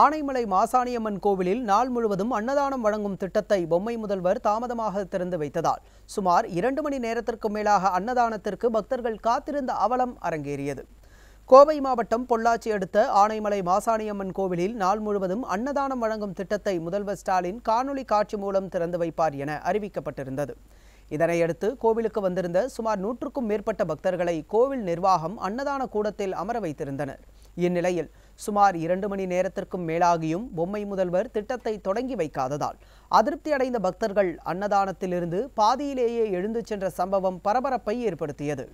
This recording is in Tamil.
ஆனைமலை மாசாணியம்மன் கோவிலில் நாள் முழுவதும் அன்னதானம் வழங்கும் திட்டத்தை பொம்மை முதல்வர் தாமதமாக திறந்து வைத்ததால் சுமார் இரண்டு மணி நேரத்திற்கு மேலாக அன்னதானத்திற்கு பக்தர்கள் காத்திருந்த அவலம் அரங்கேறியது கோவை மாவட்டம் பொள்ளாச்சி அடுத்த ஆனைமலை மாசாணியம்மன் கோவிலில் நாள் முழுவதும் அன்னதானம் வழங்கும் திட்டத்தை முதல்வர் ஸ்டாலின் காணொலி காட்சி மூலம் திறந்து வைப்பார் என அறிவிக்கப்பட்டிருந்தது இதனையடுத்து கோவிலுக்கு வந்திருந்த சுமார் நூற்றுக்கும் மேற்பட்ட பக்தர்களை கோவில் நிர்வாகம் அன்னதான கூடத்தில் அமர வைத்திருந்தனர் இந்நிலையில் சுமார் இரண்டு மணி நேரத்திற்கும் மேலாகியும் பொம்மை முதல்வர் திட்டத்தை தொடங்கி வைக்காததால் அதிருப்தி அடைந்த பக்தர்கள் அன்னதானத்திலிருந்து பாதியிலேயே எழுந்து சென்ற சம்பவம் பரபரப்பை ஏற்படுத்தியது